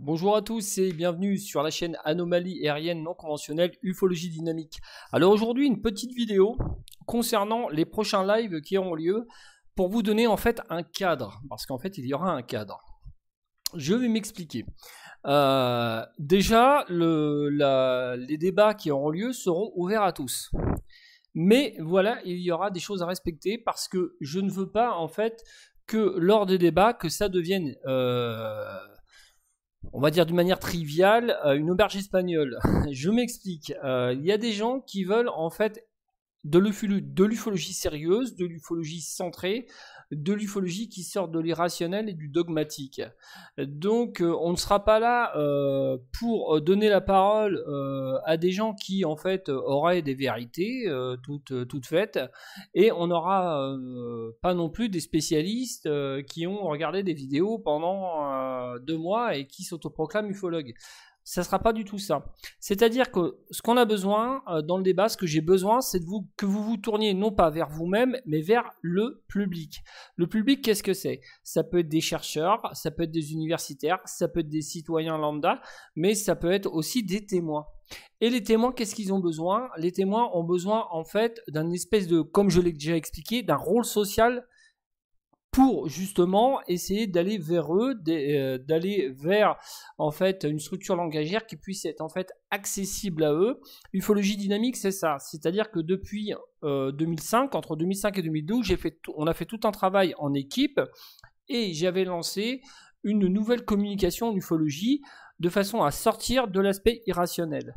Bonjour à tous et bienvenue sur la chaîne Anomalie aérienne non conventionnelle Ufologie dynamique. Alors aujourd'hui une petite vidéo concernant les prochains lives qui auront lieu pour vous donner en fait un cadre parce qu'en fait il y aura un cadre. Je vais m'expliquer. Euh, déjà les débats qui auront lieu seront ouverts à tous. Mais voilà, il y aura des choses à respecter parce que je ne veux pas en fait que lors des débats que ça devienne euh, on va dire d'une manière triviale, euh, une auberge espagnole. Je m'explique. Euh, il y a des gens qui veulent en fait de l'ufologie sérieuse, de l'ufologie centrée, de l'ufologie qui sort de l'irrationnel et du dogmatique. Donc euh, on ne sera pas là euh, pour euh, donner la parole à des gens qui en fait auraient des vérités toutes, toutes, faites et on n'aura pas non plus des spécialistes qui ont regardé des vidéos pendant deux mois et qui s'autoproclament ufologues ça ne sera pas du tout ça. C'est-à-dire que ce qu'on a besoin euh, dans le débat, ce que j'ai besoin, c'est de vous que vous vous tourniez non pas vers vous-même, mais vers le public. Le public, qu'est-ce que c'est Ça peut être des chercheurs, ça peut être des universitaires, ça peut être des citoyens lambda, mais ça peut être aussi des témoins. Et les témoins, qu'est-ce qu'ils ont besoin Les témoins ont besoin en fait d'un espèce de, comme je l'ai déjà expliqué, d'un rôle social pour justement essayer d'aller vers eux, euh, d'aller vers en fait une structure langagière qui puisse être en fait accessible à eux. Ufologie dynamique, c'est ça, c'est-à-dire que depuis 2005, euh, entre 2005 et 2012, on a fait tout un travail en équipe et j'avais lancé une nouvelle communication en ufologie de façon à sortir de l'aspect irrationnel.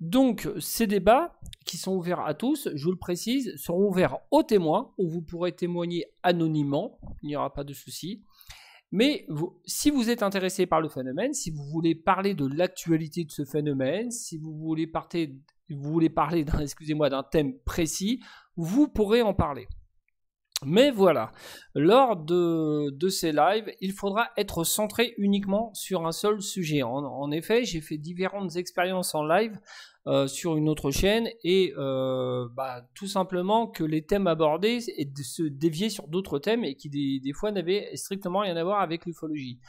Donc, ces débats, qui sont ouverts à tous, je vous le précise, seront ouverts aux témoins, où vous pourrez témoigner anonymement, il n'y aura pas de souci. Mais si vous êtes intéressé par le phénomène, si vous voulez parler de l'actualité de ce phénomène, si vous voulez, vous voulez parler d'un thème précis, vous pourrez en parler. Mais voilà, lors de, ces lives, il faudra être centré uniquement sur un seul sujet. En, effet, j'ai fait différentes expériences en live euh, sur une autre chaîne et euh, bah, tout simplement que les thèmes abordés se déviaient sur d'autres thèmes et qui des, des fois n'avaient strictement rien à voir avec l'ufologie.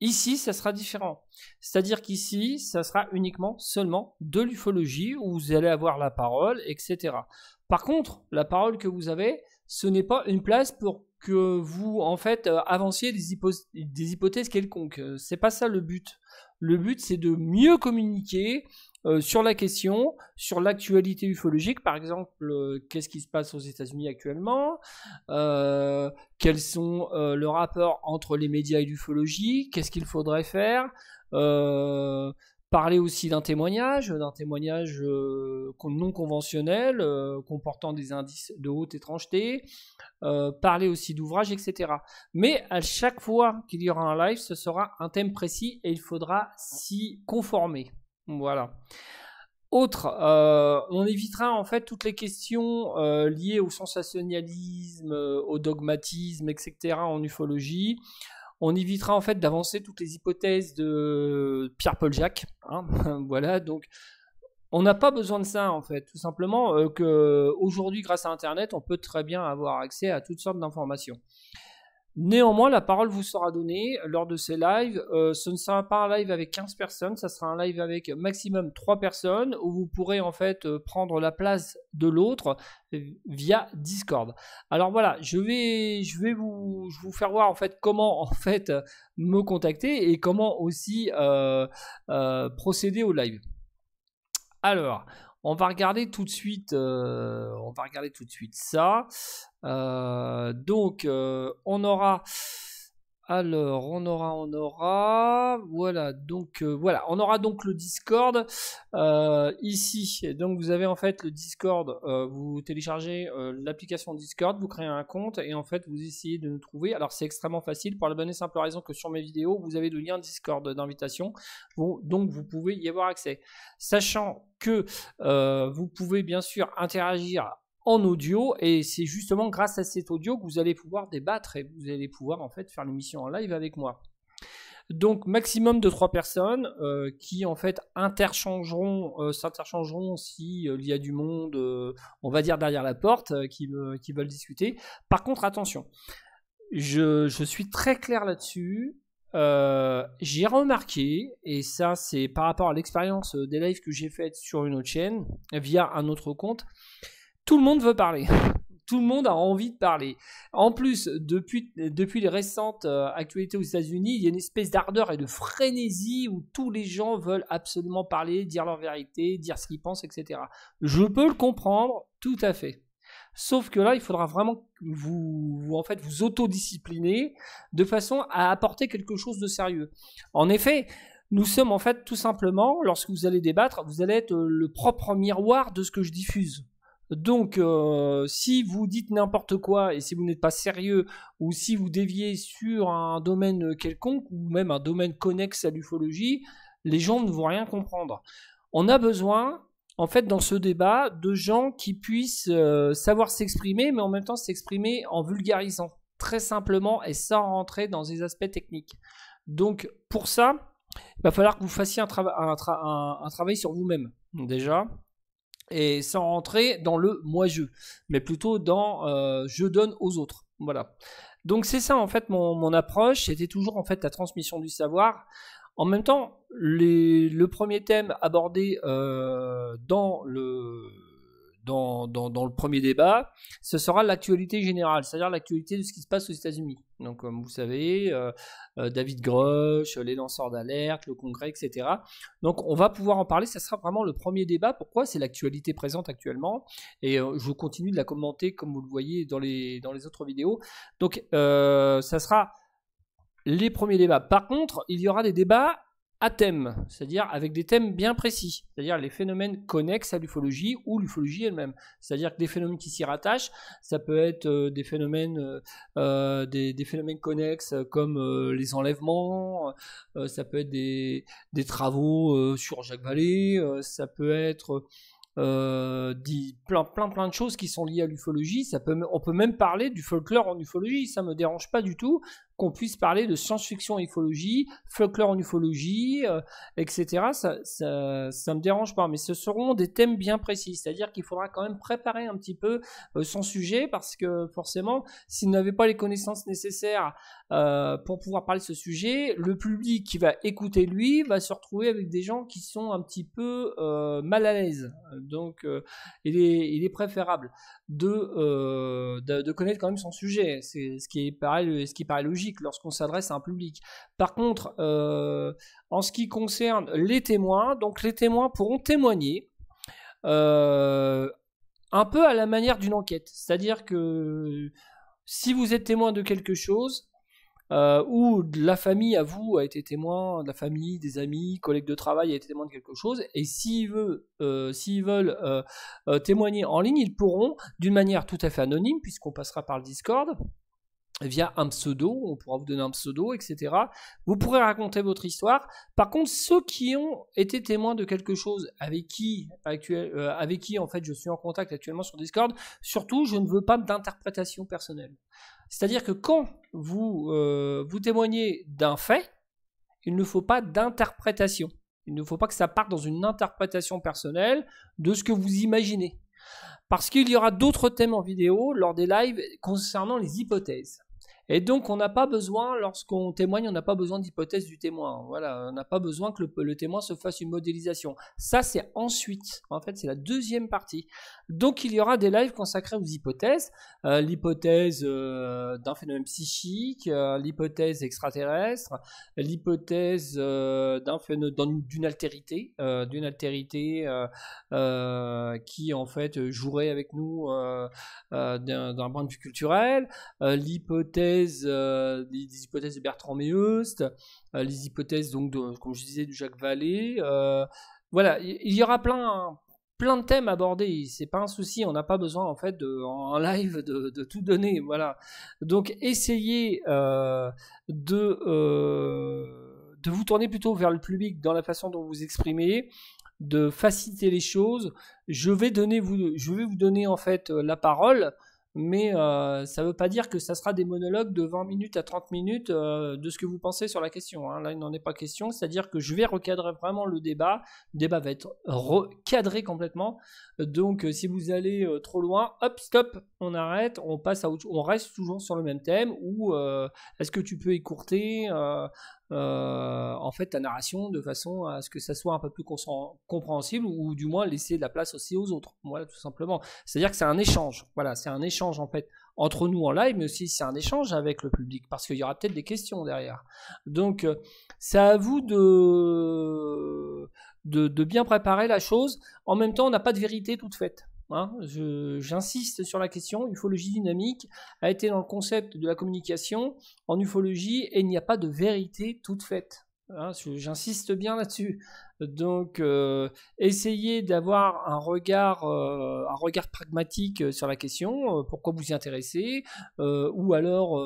Ici, ça sera différent. C'est-à-dire qu'ici, ça sera uniquement seulement de l'ufologie où vous allez avoir la parole, etc. Par contre, la parole que vous avez, ce n'est pas une place pour que vous en fait euh, avanciez des, des hypothèses quelconques. Euh, c'est pas ça le but. Le but c'est de mieux communiquer euh, sur la question, sur l'actualité ufologique, par exemple, qu'est-ce qui se passe aux États-Unis actuellement, euh, quels sont le rapport entre les médias et l'ufologie, qu'est-ce qu'il faudrait faire, parler aussi d'un témoignage, d'un témoignage euh, non conventionnel, euh, comportant des indices de haute étrangeté, euh, parler aussi d'ouvrages, etc. Mais à chaque fois qu'il y aura un live, ce sera un thème précis et il faudra s'y conformer. Voilà. Autre, on évitera en fait toutes les questions liées au sensationnalisme, au dogmatisme, etc. en ufologie. On évitera en fait d'avancer toutes les hypothèses de Pierre-Paul Jacques. Hein. voilà, donc on n'a pas besoin de ça en fait. Tout simplement euh, qu'aujourd'hui, aujourd'hui, grâce à Internet, on peut très bien avoir accès à toutes sortes d'informations. Néanmoins, la parole vous sera donnée lors de ces lives. Euh, ce ne sera pas un live avec 15 personnes, ce sera un live avec maximum 3 personnes où vous pourrez en fait euh, prendre la place de l'autre euh, via Discord. Alors voilà, je vais, vous, faire voir en fait comment en fait me contacter et comment aussi procéder au live. Alors, on va regarder tout de suite, euh, on va regarder tout de suite ça. Euh, donc, euh, on aura alors, on aura, on aura. Voilà, donc euh, voilà, on aura donc le Discord euh, ici. donc vous avez en fait le Discord, euh, vous téléchargez l'application Discord, vous créez un compte et en fait vous essayez de nous trouver. Alors c'est extrêmement facile pour la bonne et simple raison que sur mes vidéos, vous avez le lien Discord d'invitation. Donc vous pouvez y avoir accès. Sachant que vous pouvez bien sûr interagir en audio et c'est justement grâce à cet audio que vous allez pouvoir débattre et vous allez pouvoir en fait faire l'émission en live avec moi. Donc maximum de trois personnes euh, qui en fait interchangeront, euh, s'interchangeront si euh, il y a du monde, on va dire derrière la porte, qui, veulent discuter. Par contre, attention, je, je suis très clair là-dessus. j'ai remarqué, et ça c'est par rapport à l'expérience des lives que j'ai fait sur une autre chaîne, via un autre compte, tout le monde veut parler. Tout le monde a envie de parler. En plus, depuis, depuis les récentes euh, actualités aux États-Unis, il y a une espèce d'ardeur et de frénésie où tous les gens veulent absolument parler, dire leur vérité, dire ce qu'ils pensent, etc. Je peux le comprendre, tout à fait. Sauf que là, il faudra vraiment vous, en fait, vous autodiscipliner de façon à apporter quelque chose de sérieux. En effet, nous sommes en fait tout simplement, lorsque vous allez débattre, vous allez être euh, le propre miroir de ce que je diffuse. Donc, euh, si vous dites n'importe quoi et si vous n'êtes pas sérieux ou si vous déviez sur un domaine quelconque ou même un domaine connexe à l'ufologie, les gens ne vont rien comprendre. On a besoin, en fait, dans ce débat, de gens qui puissent euh, savoir s'exprimer, mais en même temps s'exprimer en vulgarisant très simplement et sans rentrer dans des aspects techniques. Donc, pour ça, il va falloir que vous fassiez un, un travail sur vous-même déjà et sans rentrer dans le moi-je, mais plutôt dans euh, je donne aux autres. Voilà. Donc c'est ça en fait mon, mon approche, c'était toujours en fait la transmission du savoir. En même temps, le premier thème abordé euh, dans le dans, le premier débat, ce sera l'actualité générale, c'est-à-dire l'actualité de ce qui se passe aux États-Unis. Donc, comme vous savez, euh, euh, David Grosch, euh, les lanceurs d'alerte, le Congrès, etc. Donc, on va pouvoir en parler. Ça sera vraiment le premier débat. Pourquoi C'est l'actualité présente actuellement. Et je je continue de la commenter, comme vous le voyez dans les, dans les autres vidéos. Donc, euh, ça sera les premiers débats. Par contre, il y aura des débats à thème, c'est-à-dire avec des thèmes bien précis, c'est-à-dire les phénomènes connexes à l'ufologie ou l'ufologie elle-même. C'est-à-dire que des phénomènes qui s'y rattachent, ça peut être euh, des phénomènes, euh, euh, des, phénomènes connexes comme les enlèvements, ça peut être des, travaux sur Jacques Vallée, ça peut être plein, plein, plein de choses qui sont liées à l'ufologie. Ça peut, on peut même parler du folklore en ufologie, ça me dérange pas du tout qu'on puisse parler de science-fiction en ufologie, folklore en ufologie, euh, etc. Ça, ça, ça, me dérange pas, mais ce seront des thèmes bien précis. C'est-à-dire qu'il faudra quand même préparer un petit peu euh, son sujet parce que forcément, s'il n'avait pas les connaissances nécessaires euh, pour pouvoir parler de ce sujet, le public qui va écouter lui va se retrouver avec des gens qui sont un petit peu mal à l'aise. Donc, il est, il, est, préférable de, de, connaître quand même son sujet. C'est ce qui ce qui paraît logique lorsqu'on s'adresse à un public. Par contre, euh, en ce qui concerne les témoins, donc les témoins pourront témoigner euh, un peu à la manière d'une enquête. C'est-à-dire que si vous êtes témoin de quelque chose, euh, ou la famille à vous a été témoin, de la famille, des amis, collègues de travail a été témoin de quelque chose, et s'ils veulent, témoigner en ligne, ils pourront d'une manière tout à fait anonyme, puisqu'on passera par le Discord, via un pseudo, on pourra vous donner un pseudo, etc. Vous pourrez raconter votre histoire. Par contre, ceux qui ont été témoins de quelque chose avec qui, euh, avec qui en fait je suis en contact actuellement sur Discord, surtout je ne veux pas d'interprétation personnelle. C'est-à-dire que quand vous, euh, vous témoignez d'un fait, il ne faut pas d'interprétation. Il ne faut pas que ça parte dans une interprétation personnelle de ce que vous imaginez parce qu'il y aura d'autres thèmes en vidéo lors des lives concernant les hypothèses. Et donc, on n'a pas besoin, lorsqu'on témoigne, on n'a pas besoin d'hypothèse du témoin. Voilà, on n'a pas besoin que le, témoin se fasse une modélisation. Ça, c'est ensuite. En fait, c'est la deuxième partie. Donc, il y aura des lives consacrés aux hypothèses. Euh, l'hypothèse euh, d'un phénomène psychique, euh, l'hypothèse extraterrestre, l'hypothèse d'un phénomène, d'une altérité, d'une altérité qui, en fait, jouerait avec nous d'un, d'un point de vue culturel, l'hypothèse euh, des hypothèses de Bertrand Meust euh, les hypothèses donc de, comme je disais, du Jacques Vallée. Euh, voilà, il y aura plein, plein de thèmes abordés. C'est pas un souci, on n'a pas besoin en fait de, en live de, de tout donner. Voilà. Donc essayez de de vous tourner plutôt vers le public dans la façon dont vous exprimez, de faciliter les choses. Je vais donner vous, je vais vous donner en fait la parole mais euh, ça ne veut pas dire que ça sera des monologues de 20 minutes à 30 minutes euh, de ce que vous pensez sur la question. Hein. Là, il n'en est pas question, c'est-à-dire que je vais recadrer vraiment le débat. Le débat va être recadré complètement. Donc, euh, si vous allez trop loin, hop, stop, on arrête, on passe à autre... on reste toujours sur le même thème. Ou est-ce que tu peux écourter euh, en fait la narration de façon à ce que ça soit un peu plus compréhensible ou du moins laisser de la place aussi aux autres. Voilà, tout simplement. C'est-à-dire que c'est un échange. Voilà, c'est un échange en fait entre nous en live, mais aussi c'est un échange avec le public parce qu'il y aura peut-être des questions derrière. Donc, euh, c'est à vous de, de, de bien préparer la chose. En même temps, on n'a pas de vérité toute faite. Hein. J'insiste sur la question. Ufologie dynamique a été dans le concept de la communication en ufologie et il n'y a pas de vérité toute faite. Hein. J'insiste bien là-dessus. Donc, euh, essayez d'avoir un regard, euh, un regard pragmatique euh, sur la question. pourquoi vous y intéressez Ou alors,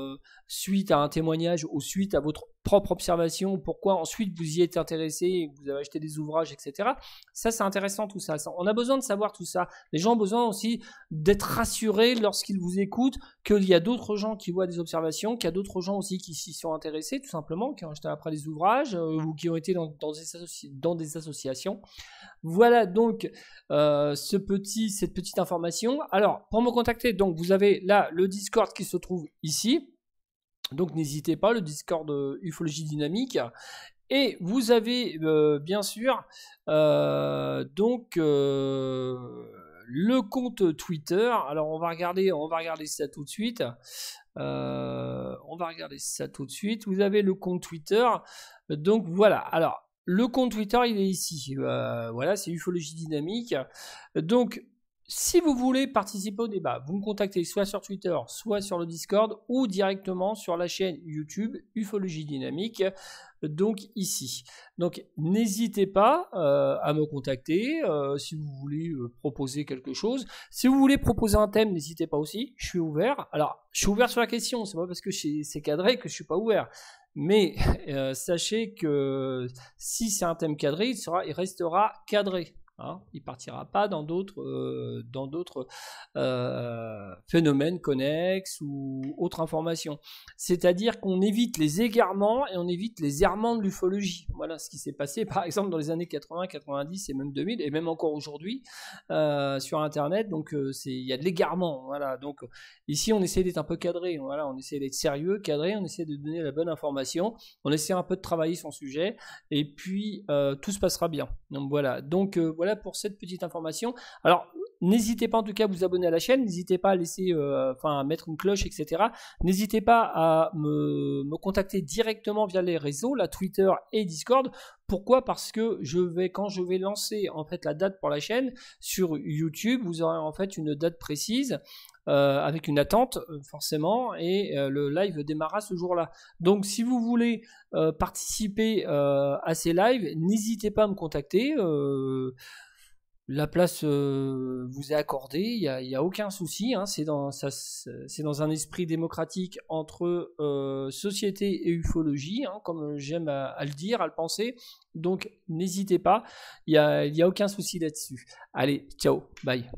suite à un témoignage ou suite à votre propre observation, pourquoi ensuite vous y êtes intéressé, vous avez acheté des ouvrages, etc. Ça, c'est intéressant tout ça. On a besoin de savoir tout ça. Les gens ont besoin aussi d'être rassurés lorsqu'ils vous écoutent qu'il y a d'autres gens qui voient des observations, qu'il y a d'autres gens aussi qui s'y sont intéressés, tout simplement, qui ont acheté après des ouvrages euh, ou qui ont été dans, des, associations. Voilà donc euh, ce petit, cette petite information. Alors, pour me contacter, donc vous avez là le Discord qui se trouve ici. Donc n'hésitez pas, le Discord euh, Ufologie Dynamique. Et vous avez euh, bien sûr euh, donc le compte Twitter. Alors on va regarder, on va regarder ça tout de suite. on va regarder ça tout de suite. Vous avez le compte Twitter. Donc voilà. Alors le compte Twitter, il est ici. voilà, c'est Ufologie Dynamique. Donc si vous voulez participer au débat, vous me contactez soit sur Twitter, soit sur le Discord ou directement sur la chaîne YouTube Ufologie Dynamique, donc ici. Donc n'hésitez pas euh, à me contacter euh, si vous voulez euh, proposer quelque chose. Si vous voulez proposer un thème, n'hésitez pas aussi, je suis ouvert. Alors, je suis ouvert sur la question, c'est pas parce que c'est cadré que je suis pas ouvert. Mais sachez que si c'est un thème cadré, sera, il restera cadré. Il hein, il partira pas dans d'autres euh, dans d'autres euh, phénomènes connexes ou autres informations. C'est-à-dire qu'on évite les égarements et on évite les errements de l'ufologie. Voilà ce qui s'est passé par exemple dans les années 80, 90 et même 2000 et même encore aujourd'hui euh, sur Internet. Donc il y a de l'égarement. Voilà. Donc ici on essaie d'être un peu cadré. Voilà, on essaie d'être sérieux, cadré. On essaie de donner la bonne information. On essaie un peu de travailler son sujet et puis tout se passera bien. Donc voilà. Donc voilà voilà pour cette petite information. Alors, N'hésitez pas en tout cas à vous abonner à la chaîne, n'hésitez pas à laisser, euh, mettre une cloche, etc. N'hésitez pas à me, contacter directement via les réseaux, la Twitter et Discord. Pourquoi Parce que je vais, quand je vais lancer en fait la date pour la chaîne sur YouTube, vous aurez en fait une date précise. Euh, avec une attente euh, forcément et le live démarrera ce jour-là. Donc si vous voulez participer à ces lives, n'hésitez pas à me contacter la place euh, vous est accordée, il n'y a, a, aucun souci, hein, c'est dans, un esprit démocratique entre euh, société et ufologie, hein, comme j'aime à, le dire, à le penser, donc n'hésitez pas, il n'y a, y a aucun souci là-dessus. Allez, ciao, bye.